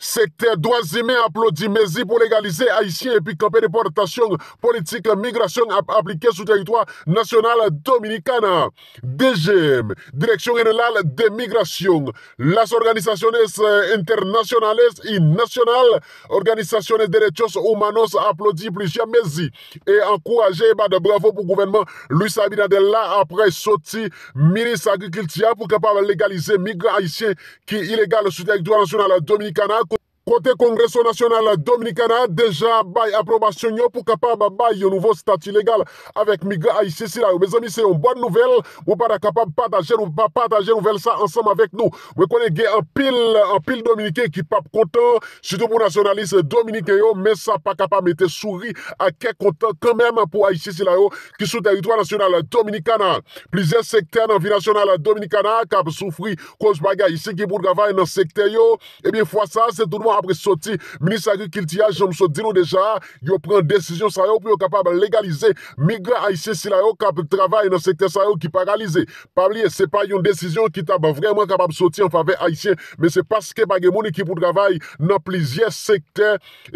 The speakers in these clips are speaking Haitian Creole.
Secteur droits applaudit Messi pour légaliser Haïtiens et puis camper déportation politique migration appliquée sur le territoire national dominicain. DGM, Direction Générale des migration las organisations eh, internationales et nationales, organisations de derechos humanos applaudit plusieurs Messi et encouragé de bravo pour le gouvernement Luis Abinader là après sorti ministre agriculture pour capable légaliser migrants haïtiens qui illégal sur le territoire national dominicain kote kongreso nasyonal Dominikana deja bay aprobasyon yo pou kapab bay yo nouvo statu legal avek migre Aïsye Silayo. Me zami se yon bon nouvel ou para kapab patajer ou pa patajer nouvel sa ansam avek nou. Mwen konege an pil Dominike ki pap kote, sute pou nasyonalis Dominike yo, men sa pa kapab mette souri a kek kote pou Aïsye Silayo ki sou teritwa nasyonal Dominikana. Plize sekte nan vi nasyonal Dominikana kap soufri kous bagay. Se ki bourgavay nan sekte yo, ebyen fwa sa se tou nouman apre soti. Ministre Akil Kiltiya, jom soti nou deja. Yo pren desisyon sa yo pou yo kapab legalize. Migre Aisyen sila yo kapab travay nan sekte sa yo ki paralize. Pabliye, se pa yon desisyon ki taban vreman kapab soti an fave Aisyen. Men se paske bagè mouni ki pou travay nan plizye sekte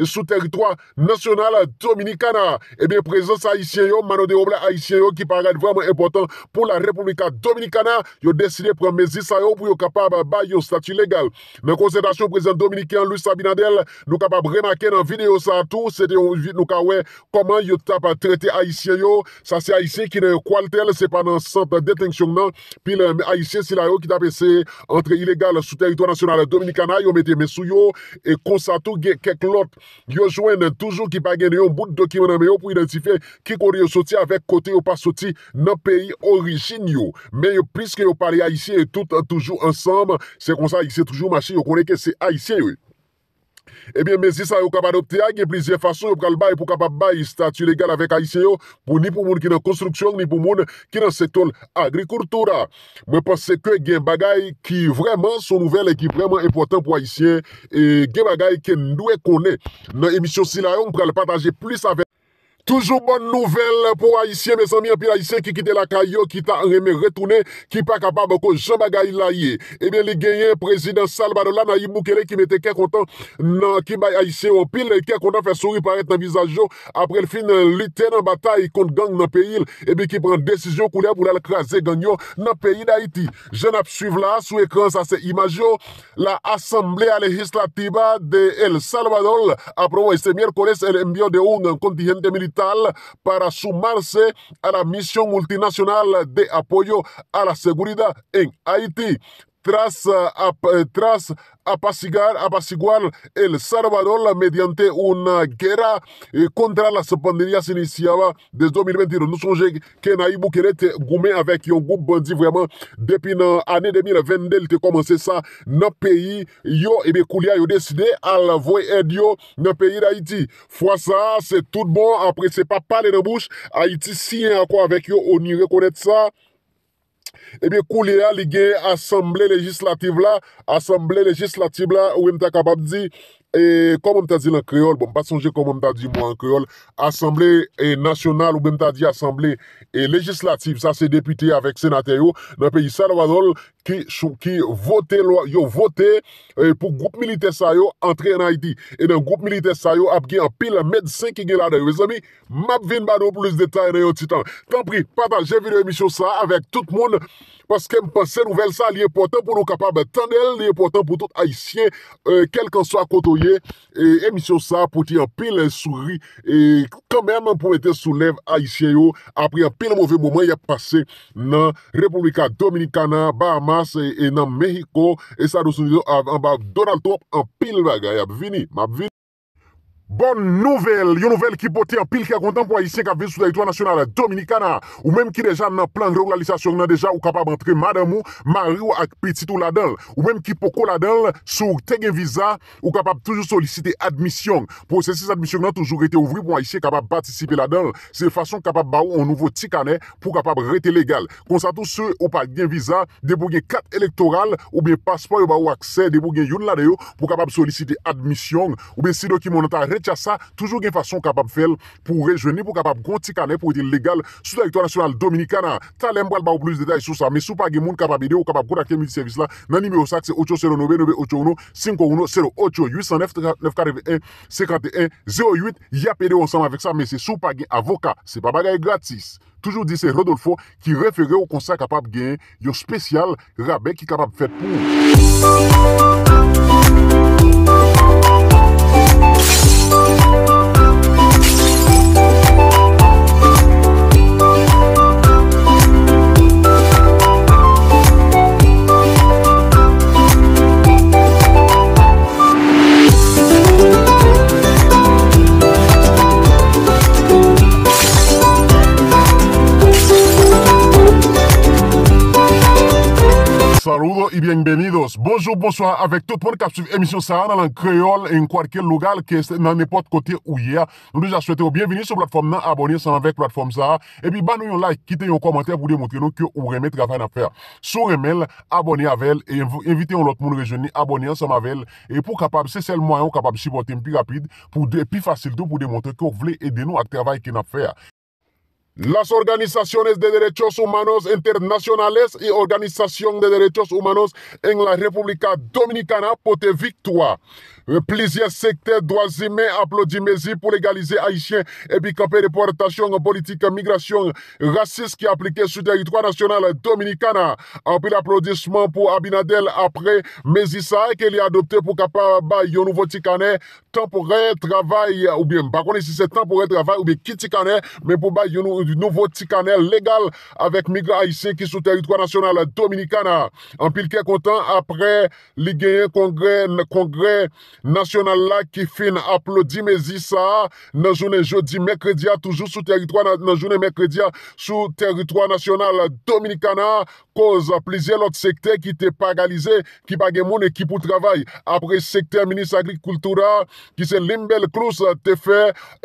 sou teritwa nasyonal Dominikana. Ebyen eh prezant sa Aisyen yo, mano de obla Aisyen yo ki parade vreman important pou la Republika Dominikana. Yo deside pren mezi sa yo pou yo kapab bay yo statu legal. Nan konsentasyon prezant Dominikana, lui sa Abinadel, nou kapap remake nan videyo sa atou. Sete ou vide nou kawe, koman yo tap traite Aisyen yo. Sa se Aisyen ki nan yo kwal tel, se pa nan sent detenksyon nan. Pi Aisyen si la yo ki tape se antre ilegal sou teriton nasyonal Dominikana, yo mette mesou yo, e konsa tou gen keklot. Yo jwen nan toujou ki pa gen yo mboun dokiman nan yo pou identife ki konde yo soti avek kote yo pa soti nan peyi orijin yo. Me yo piske yo pale Aisyen tout toujou ansam, se konsa yon se toujou mashe, yo koneke se Aisyen yo. Ebyen men zisa yo kapadopte a Gye plizye fasyon yo pral bay pou kapap bay Statu legal avek Aisyen yo Pou ni pou moun ki nan konstruksyon Ni pou moun ki nan sektol agrikurtura Mwen pase ke gen bagay Ki vreman sou nouvel E ki vreman impotant pou Aisyen e Gen bagay ke nou e kone Non emisyon si la yon pral pataje plus ave Toujou bon nouvel pou Aisyen, me san mi an pil Aisyen ki kite la kayo, ki ta an reme retounen, ki pa kapab kon jom bagay la ye. Ebyen li genyen prezident Salmano la, na yi moukele ki me te kek kontan nan ki bay Aisyen an pil, kek kontan fe souri paret nan vizajo. Aprel fin liten nan batay kont gang nan peyil, ebyen ki pren desisyon kou la pou la lakrase ganyo nan peyil da iti. Je nap suiv la sou ekran sa se imajo, la asemble a legislatiba de el Salmano la, apre woy se mien koles el mbyo de ou para sumarse a la misión multinacional de apoyo a la seguridad en Haití. Tras apasigwal eh, el sarvador la medyante un gera kontra la sepanderyas inisiyava des 2021. Nou sonje ke na yi boukere te goume avek yon goup bandi vreman depi nan ane 2022 te komanse sa. Nan peyi yo ebe kulia yo deside al vwe ed yo nan peyi d'Haïti. Fwa sa, se tout bon, apre se pa pale nan bouch, Haïti siyen akwa avek yo, on yi rekonet sa. Ebe eh kou liya li genye asemble legislatif la Asemble legislatif la Ou e mta kapab di E komon ta di lan kreol, bon pa sonje komon ta di mwen kreol, Assemble National ou bem ta di Assemble Legislative, sa se depute avèk senate yo, nan peyi San Wadol ki yon vote e, pou group milite sa yo antre nan Haiti. E nan group milite sa yo apge an pil medse ki gen la dayo. Vez ami, map vin bado pou lèz detay nan yo titan. Tan pri, patan, jè vide emisyon sa avèk tout moun. Paske mpase nouvel sa liye portan pou nou kapab tan del, liye portan pou tout Aisyen kel euh, kan so akotoye. Emisyon sa pou ti an pil souri e kamen mpoumete soulev Aisyen yo apri an pil mwove mwomen ya pase nan Republika Dominicana, Bahamas e nan Meriko e sa Donald Trump an pil yab vini. Bon nouvel, yon nouvel ki pote an pil ki akontan pou ayisyen kap ve sou da itwa nasyonal Dominikana, ou menm ki deja nan plan reglalizasyon nan deja, ou kapab antre madamou, marri ou akpetit ou ladal ou menm ki pokou ladal, sou te gen viza, ou kapab toujou solisite admisyon, pou se se admisyon nan toujou rete ouvri pou ayisyen kapab patisipe ladal se fason kapab ba ou an nouvo tikane pou kapab rete legal, konsato se ou pa gen viza, debou gen kat elektoral, ou ben paspoi ou ba ou akse debou gen yon ladayou, pou kapab solisite admisyon, ou ben si do ki monata rete a sa, toujou gen fason kapap fel pou rejweni pou kapap gonti kane pou iti legal souda lektour nasyonal dominikana talen mwal ba ou plus detay sou sa, me sou pa gen moun kapap ide ou kapap gontakke mouti servis la nanime ou sak se 8809 9801 5108 809 941 5108 ya pede ou ansan avek sa, me se sou pa gen avoka se pa bagay gratis, toujou di se Rodolfo ki referi ou konsa kapap gen yo spesyal rabèk ki kapap fet pou... Bonjour, bonsoir, avec tout le monde qui a suivi l'émission Sarah dans la créole et en quoi de quel local, que c'est n'en n'est pas de côté ou hier. Nous vous souhaitons bienvenue sur la plateforme, abonnez-vous sur la plateforme Sarah. Et puis, bat nou yon like, quittez yon commentaire, vous démontrez nous que vous remettez à faire une affaire. Sous remède, abonnez-vous, et invitez-vous l'autre monde de la région, abonnez-vous ensemble avec nous. Et pour capables, c'est seul moi, on capables de supporter plus rapide, plus facile, pour démontrer que vous voulez aider nous à travailler avec une affaire. Las organizaciones de derechos humanos internacionales y Organización de Derechos Humanos en la República Dominicana victoire. Euh, Plisye sekte doazime aplodi Mezi pou legalize Aisyen epi kapereportasyon politike migrasyon rasis ki aplike sou teritwa nasyonal Dominikana. Anpil aplodi seman pou Abinadel apre Mezi sae ke li adopte pou kapar ba yo nouvo tikane tempore travay ou bi barone si se tempore travay ou bi ki tikane men pou ba yo nouvo tikane legal avek migre Aisyen ki sou teritwa nasyonal Dominikana. Anpilke kontan apre ligyen kongre... kongre... Nasyonal la ki fin aplodi me zisa nan jounen joudi mekredia toujou sou teritroi nan jounen mekredia sou teritroi nasyonal Dominikana koz a plizye lot sekte ki te paralize ki pa gen moun ekipou travay apre sekte a minis agrikultura ki se Limbel Kloos te fe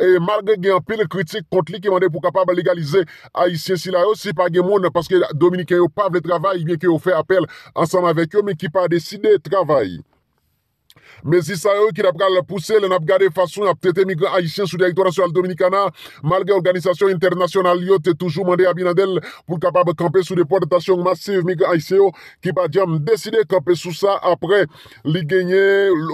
e malge gen pil kritik kont li ki mande pou kapab legalize a isye sila yo si pa gen moun paske Dominikanyo pavle travay yon ke yo fe apel ansan avekyo mi ki pa deside travay Mezi sa yo ki la pral la puse, la nap gade fason ap tete migran Haitien sou direktorasyon al Dominikana, malge organizasyon internasyon al yote toujou mande Abinadel pou kapab kampe sou depot de tasyon masiv migran Haitien, ki pa djam deside kampe sou sa apre li genye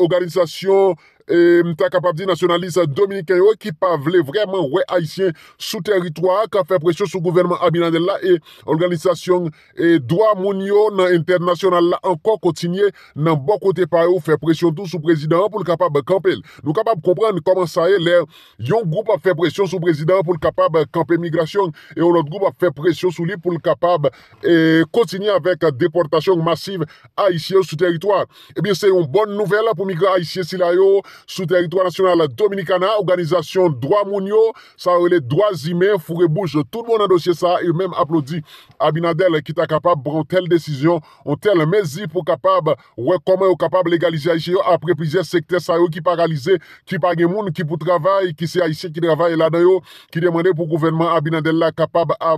organizasyon. E ta kapab di nasyonalize Dominika yo ki pa vle vreman wè Haitien sou teritwa ka fè presyon sou gouvernement Abinadel la e organizasyon e doa moun yo nan internasyonal la ankon kontinye nan bon kote pa yo fè presyon tout sou prezident pou l kapab kampe. Nou kapab komprenne koman sa e lè yon group fè presyon sou prezident pou l kapab kampe migrasyon e yon group fè presyon sou li pou l kapab e, kontinye avèk deportasyon masiv Haitien sou teritwa. Ebyen se yon bon nouvel pou migre Haitien sila yo Sou teritouan nasyonal Dominikana Organizasyon Dwa Mounyo Sarele Dwa Zime, Furebouche Tout moun an dosye sa, e mèm aplodi Abinadel ki ta kapab brou tel desisyon Ou tel mezi pou kapab Ou komè ou kapab legalize Aichiyo Apre pizè sekter sa yo ki paralize Ki pagè moun, ki pou travay Ki se Aichiyo ki travay la dayo Ki demande pou kouvenman Abinadel la kapab ah,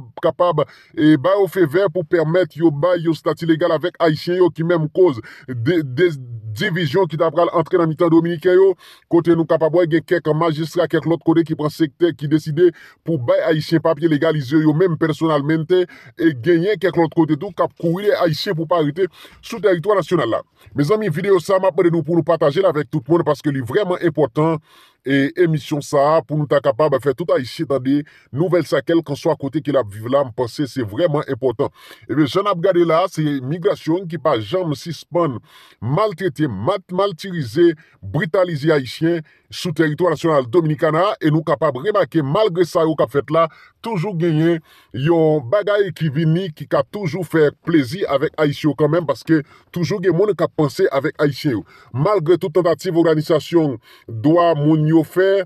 E bay ou fe ver pou permèt Yo bay yo stati legal avèk Aichiyo Ki mèm koz De De Division ki da pral entre nan mi tan Dominika yo, kote nou kapaboy gen kek an magistra, kek lout kode ki pran sekte, ki deside pou bay Aisyen papye legalize yo, menm personalmente, e genyen kek lout kode tou kap kouye Aisyen pou parite sou teritwa nasyonal la. Mezan mi videyo sa, mapade nou pou nou pataje la vek tout moun, paske li vreman epotant, E emisyon sa, pou nou ta kapab fè tout Aisyen tande, nouvel sa kel kon so akote ki la vive la, mpense, se vreman epotant. Ebe, jen ap gade la, se migrasyon ki pa jan msispon maltreti, maltirize, britalize Aisyen sou teritouan nasyonal Dominikana e nou kapab remake, malgre sa yo kap fèt la, toujou genyen yon bagay ki vini, ki ka toujou fè plezi avèk Aisyen kanmen, paske toujou geny mounen kap pense avèk Aisyen yo. Malgre tout tentative ou ranisasyon, doa mouni your fare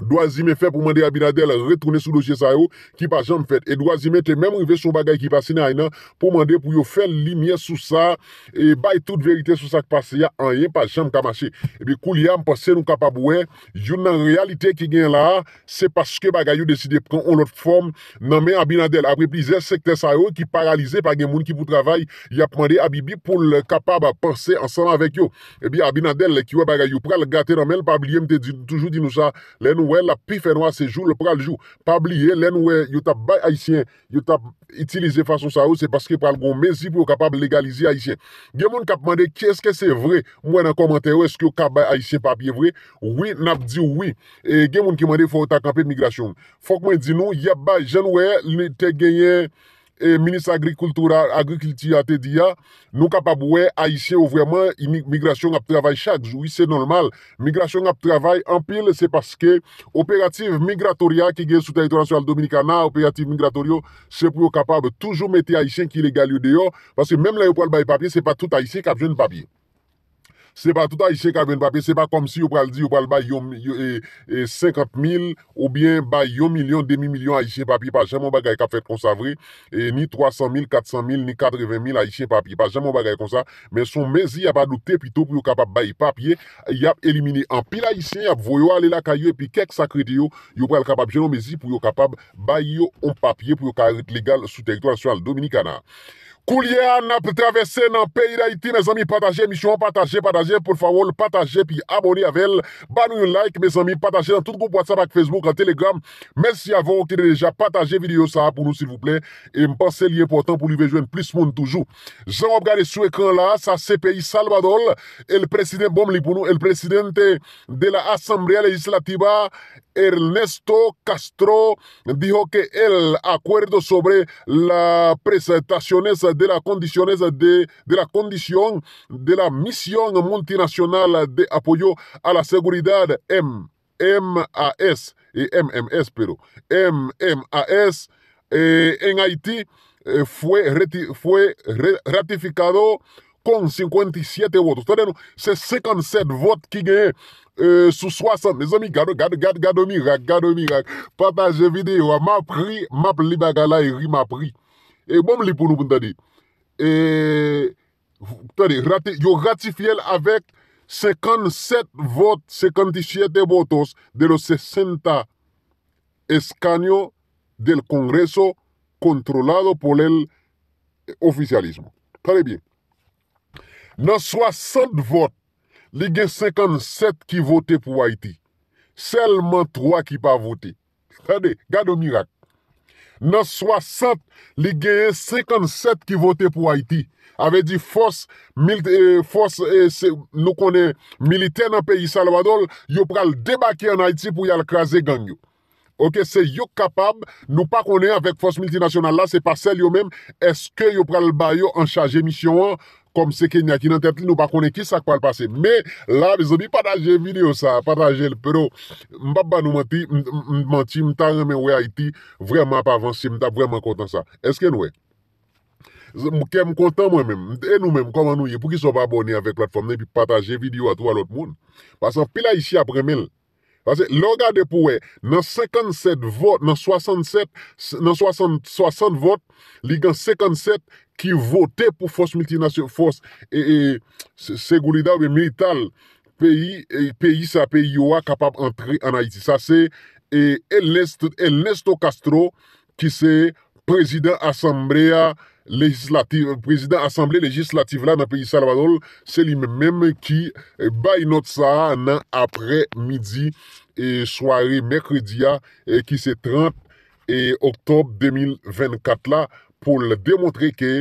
doazime fè pou mande Abinadel retrounè sou dosye sa yo ki pa chanm fèt. E doazime te mèm rive sou bagay ki pa sinay nan pou mande pou yo fè limiè sou sa e bay tout verite sou sa ki pa se ya anye pa chanm kamache. Ebi kou liyam pa se nou kapabouen yon nan realite ki gen la se paske bagay yo deside pran on lot form nan men Abinadel. Apre pize sekte sa yo ki paralize pa gen moun ki pou travay ya pande Abibi pou l kapab a passe ansanman vek yo. Ebi Abinadel ki wè bagay yo pran gate nan men l pabliye mte di toujou di nou sa lè nou. wè la pi fè nou a sejou, le praljou pa bliye, lè nou wè, yo tap bay Aisyen yo tap itilize fason sa ou se paske pral goun menzi pou yo kapab legalize Aisyen, gen moun kap mande, kè eske se vre, mwen an komante wè, eske yo kap bay Aisyen papye vre, wè, nap di wè, e gen moun ki mande, fò wè tak anpe de migrasyon, fò kwen di nou, yap bay jen wè, te genyen E ministre Agrikultura, Agrikulti Ate Diyan, nou kapab wè, Aisyen wè wèman, migration ap travay chak, oui, se normal, migration ap travay, anpil, se paske, operatif migratoria, ki gen sou teritoransyal Dominikana, operatif migratorio, se pou wè kapab, toujou mette Aisyen ki legal yo deyo, paske menm lè wè wè wè wè wè wè wè, se pa tout Aisyen kapjou n papye. Se pa tout a isye ka ven papye, se pa kom si yo pral di yo pral bay yon 50 mil ou bien bay yon milyon, demi milyon a isye papye, pa jamon bay gaye ka fè kon sa vre, e, ni 300 mil, 400 mil, ni 80 mil a isye papye, pa jamon bay gaye kon sa, men son mezi ya pa doutè pito pou yo kapab bayi papye, yap elimine anpil a isye, yap voyo ale la kayo, epi kek sakrete yo, yo pral kapab jeno mezi pou yo kapab bayi yo on papye pou yo karit legal sou teritoryo asyonal Dominikana. Kou liye an ap travese nan peyi raiti, me zan mi pataje, mi chou an pataje, pataje, pou fawol, pataje, pi abone avel, banou yon like, me zan mi pataje, nan tout kou pataje ak Facebook, ak Telegram, mersi avon, ki de deja, pataje video sa apou nou sil vouple, e mpan se liye portan pou li vejwen plis moun toujou. Jan Obgade Souekan la, sa CPI Salbadol, el presidente, bom li pou nou, el presidente de la Assemblée Legislative, Ernesto Castro dijo que el acuerdo sobre las presentaciones de las condiciones de, la condición de la misión multinacional de apoyo a la seguridad MMS, pero eh, en Haití eh, fue, fue ratificado con 57 votos. euh, sous 60. Mes amis, garde garde garde, garde, miracle, garde, miracle. Partagez vidéo, m'a pris, m'a pris bagala et m'a pris. Et bon, li pour nous, vous entendez. Et, attendez, raté, yo ratifié avec 57 votes, 57 votos de los 60 escaños del Congreso controlado por el oficialismo. Très bien. Dans 60 votes, li gen 57 ki vote pou Haiti. Selman 3 ki pa vote. Tade, gado mirak. Nan 60, li gen 57 ki vote pou Haiti. Ave di force, e, e, nous konen milite nan peyi Salwadol, yo pral debake an Haiti pou yal kreze gang yo. Ok, se yo kapab, nou pa konen avek force multinasyonal la, se pa sel yo men, eske yo pral bayo an chaje misyon an, kom se kenya ki nan tet li nou ba kone ki sa kwa l pase. Me, la, be zo bi pataje video sa, pataje l pero, mba ba nou manti, mtang remen we Haiti, vreman pa avansi, mta vreman kontan sa. Eske nou e? Mke m kontan mwen men, e nou men, koman nou e, pou ki so ba abone avèk platform ne, bi pataje video atou alot moun. Pasan, pila isi apre men l, Lo gade pou we, nan 67 vot, nan 67 vot, ligan 57 ki vote pou Fos Multinasyon Fos, se goulida ou e militar, peyi sa, peyi yo a kapap antre an Haiti. Sa se, El Nesto Castro ki se prezident Assemblaya, Législatif, euh, prezident asamblé législatif la nan peyi Salvador Selim mèm ki euh, bay notsa nan apre midi e soare mèkrediya ki euh, se 30 e oktob 2024 la pou lè demontre ke...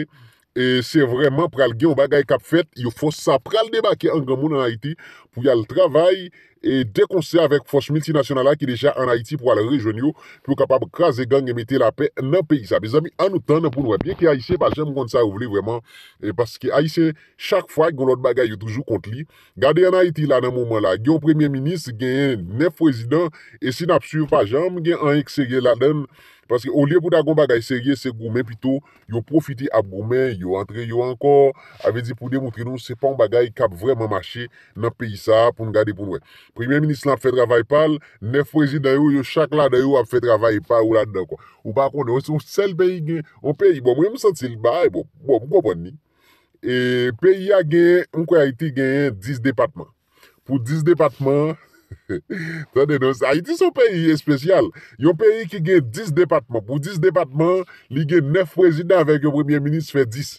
E se vreman pral gen ou bagay kap fet yo fos sa pral debake an gen moun an Haiti pou yal travay E dekonser avek fos multinasyonala ki deja an Haiti pou al rejonyo pou kapab kraze gang emite la pe nan peyisa Bezami an ou tan nan pou lwa biye ki Aïsse pa jem kont sa ou vle vreman E paske Aïsse chak fwa goulot bagay yo toujou kont li Gade an Haiti la nan mouman la gen ou premye minis gen en nef prezident E si napsu pa jem gen an ekse gen la den Paske ou liye pou da goun bagay serye, se goun men pito, yon profite ap goun men, yon entre yon ankon, ave di pou demoutri nou, se pon bagay kap vreman mache nan peyi sa pou nou gade pou mwen. Premier ministre lan ap fè travay pal, nef prezi dayo, yon chakla dayo ap fè travay pal ou la dden kon. Ou bako nou, ou sel peyi gen, ou peyi bon, mwen mwen sentil, ba, e bon, bon, bon, bon ni. E peyi a gen, mwen kwa iti gen, 10 depatman. Pou 10 depatman... Ha iti son peyi espesyal Yon peyi ki gen 10 depatman Pou 10 depatman li gen 9 prezident Avèk yon premier minis fè 10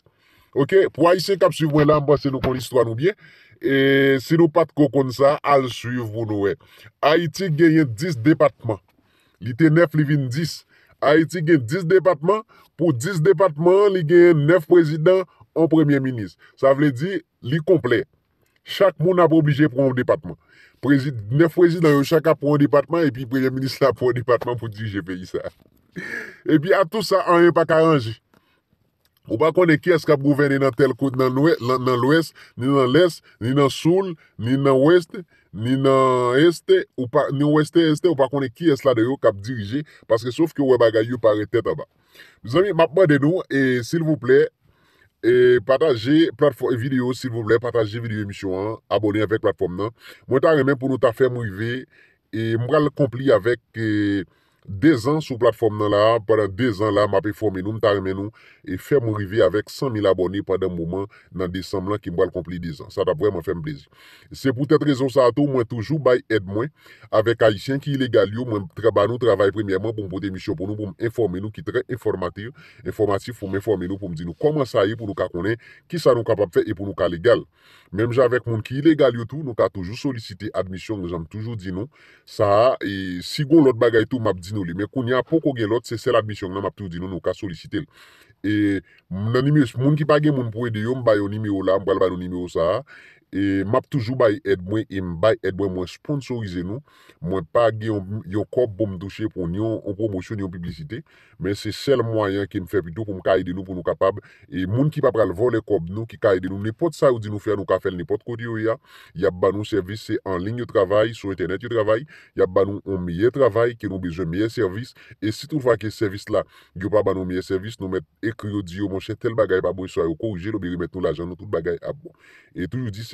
Ok pou ha iti se kap suvwen lan Se nou kon listwa nou bie e, Se nou pat kon kon sa al suv A iti gen 10 depatman Li te 9 li vin 10 A iti gen 10 depatman Pou 10 depatman li gen 9 prezident An premier minis Sa vle di li komple Chak moun ap oblije pou moun depatman prezid, nef prezid nan yo chaka proun depatman, epi prezid menis la proun depatman pou dirije peyi sa. Epi a tout sa, an yon pa karanji. Ou pa konen ki es ka pou vene nan tel kout nan lwes, ni nan les, ni nan soul, ni nan west, ni nan este, ou pa konen ki es la de yo kap dirije, paske souf ki wè bagay yo pare tèt an ba. Bizami, mapman denou, e sil vouple, E pataje videyo si l voblè, pataje videyo emisyon an, abone avèk platform nan. Mwen ta remèm pou nou ta fè mou yve, e mwen kal kompli avèk e... Dez an sou platform nan la, padan dez an la, m api fòmè nou, m tarmè nou, e fè m rive avèk 100.000 abonè padan mouman nan désem lan ki m bòl kompli dez an. Sa ta pwèman fè m plezi. Se pou tèt rezon sa atou, mwen toujou bay ed mwen, avèk Aisyen ki ilegal yo, mwen treba nou, travay premièman pou m potè misyon pou nou pou m informè nou ki tre informatif pou m informè nou pou m di nou koman sa yè pou nou ka konè, ki sa nou kapap fè e pou nou ka legal. Mèm jè avèk moun ki ilegal yo tou, nou ka toujou solisite admisy nou li, mekoun ya pou kogue lot, se se la misyon nan ma ptou di nou nou ka solisite l. E, moun ki pa gen moun pou e deyom bayonimi ou la, mbal bayonimi ou sa, e, E map toujou baye edmwen E mbaye edmwen mwen sponsorize nou Mwen pa gen yon kop pou mdouche Pou nyon promosyon, nyon publicite Men se sel mwayen ki mfe pido Kou mkaye de nou pou nou kapab E moun ki pa pral vol e kop nou ki kaye de nou Nipot sa ou di nou fè anou kafel, nipot kou di ou ya Yap ba nou servise en ligne yo travay Sou internet yo travay, yap ba nou On miye travay, ki nou bezon miye servise E si tou fwa ki servise la Gyo pa ba nou miye servise, nou met ekri yo di yo Mwen chè tel bagay pa bou yon sa yo kou Je nou bi remet nou la jan nou tout bagay bon. E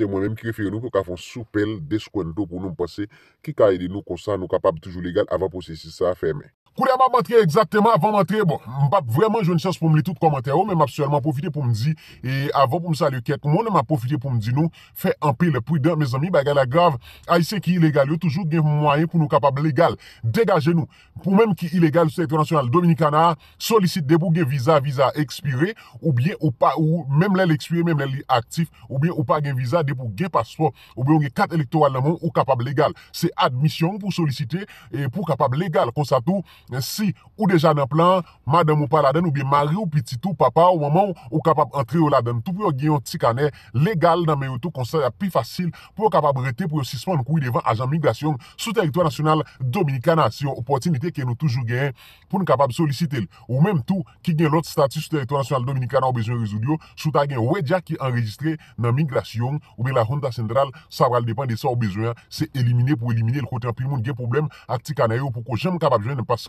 mwen menm ki ke fiyon nou pou ka fon soupel, deskwento pou nou mpase, ki ka edi nou konsan nou kapab toujou legal avan posisi sa fèmè. Kou la ma matre exakteman avan matre, bon, mbap vreman jouni chans pou m li tout komentaryon, men m apsuèlman poufite pou m di, e avan pou m sali yo ket, moun m a profite pou m di nou, fè anpe le pouy den, mèz ami, baga la grav, a yise ki ilegal yo, toujou gen mwayen pou nou kapab legal, degaje nou, pou mèm ki ilegal sou ekranasyonal, Dominika na, solisite debou gen viza, viza ekspire, ou bien ou pa ou, mèm lè l'ekspire, mèm lè l'aktif, ou bien ou pa gen viza, debou gen paspo, ou bien ou gen kat elektoral nan moun, ou kapab legal, Si ou deja nan plan, madame ou paladen ou bi mari ou piti tou papa ou maman ou kapab antre ou laden. Tou pou yo gen yon tikane legal nan menyo tou konser ya pi fasil pou yo kapab rete pou yo sispon kouy devan ajan migrasyon sou teritouan nasyonal Dominikana. Si yon opotinite ke nou toujou gen pou nou kapab solisite l. Ou menm tou ki gen lout status sou teritouan nasyonal Dominikana ou bejwen rezoud yo, sou ta gen weja ki enregistre nan migrasyon ou bi la honda sendral sabral depan de sa ou bejwen se elimine pou elimine l. Kote anpil moun gen problem ak tikane yo pou ko jen mou kapab jwen nan pase.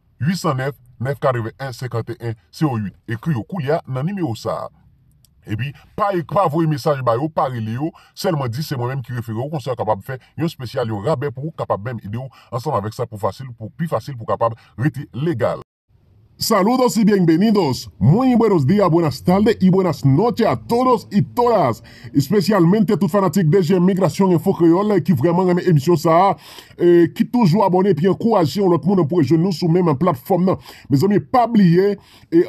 809-941-51-CO8. Ekri yo kou liya nan nime yo sa. E pi, pa ekwa vwe mesaj bayo, pa re liyo, selman di se mwen men ki refere yo kon se akabab fe yon spesyal yo raben pou kapab men ide yo ansanman vek sa pou fasil, pou pi fasil, pou kapab reti legal. Saludos y bienvenidos Muy buenos dias, buenas tardes y buenas noches A todos y todas Especialmente a tout fanatik deje Migration Info Creole Ki vreman ame emisyon sa Ki toujou abone pi enkourajen Onot moun anpoure genou sou men men platform nan Me zan mi pabliye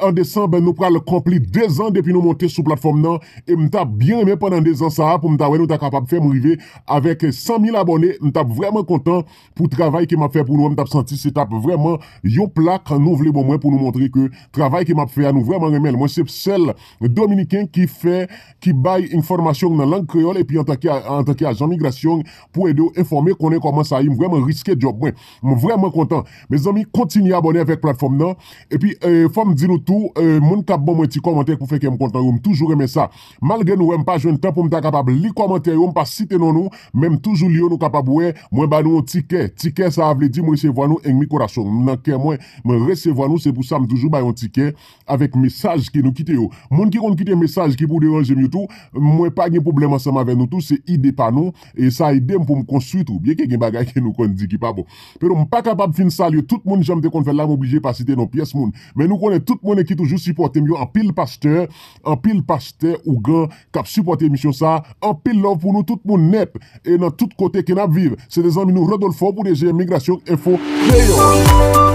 En december nou pral kompli 2 an Depi nou monte sou platform nan E mta bien eme panan 2 an sa Pou mta wè nou ta kapab fè mou rive Avèk 100.000 abone, mta vreman kontan Pou travay ki m a fè pou nou Mta p senti se tap vreman yo plak Kan nou vle bon mwen pou nou montre ke travay ke map fe anou, vreman remen. Mwen sep sel dominiken ki fe, ki bay informasyon nan lang kreol, epi an takye a jan migrasyon pou edo informe konen koman sa im vreman riske diop. Mwen vreman kontan. Me zami kontini abone vek platform nan, epi eh, fom di nou tou, eh, moun kap bon mwen ti komante pou fe ke m kontan. Mwen toujou remen sa. Mal gen nou wèm pa jwen tap pou mta kapab li komante yon, pa siten nou nou, mèm toujou li yon nou kapab wè, e, mwen ban nou tike. Tike sa avle di mwen resevo anou en mi korasyon. Mwen akè mwen, m Sam toujou bayon tikè Avèk mesaj ke nou kite yo Moun ki kon kite mesaj Ki pou deganjèm yo tou Mwen pa gen problem anseman ven nou tou Se ide pa nou E sa idèm pou m kon suy tou Biè ke gen bagay ke nou kon di ki pa bo Pero m pa kapab fin sal yo Tout moun jam te kon fèl la Mou obligè pa site non piès moun Men nou konè tout moun ekitou Jou supportèm yo An pil pasteur An pil pasteur Ou gen Kap supportèm yon sa An pil love pou nou Tout moun nep E nan tout kote ken ap viv Se dezan mi nou redol fò Pou dejen migrasyon E fò Le yo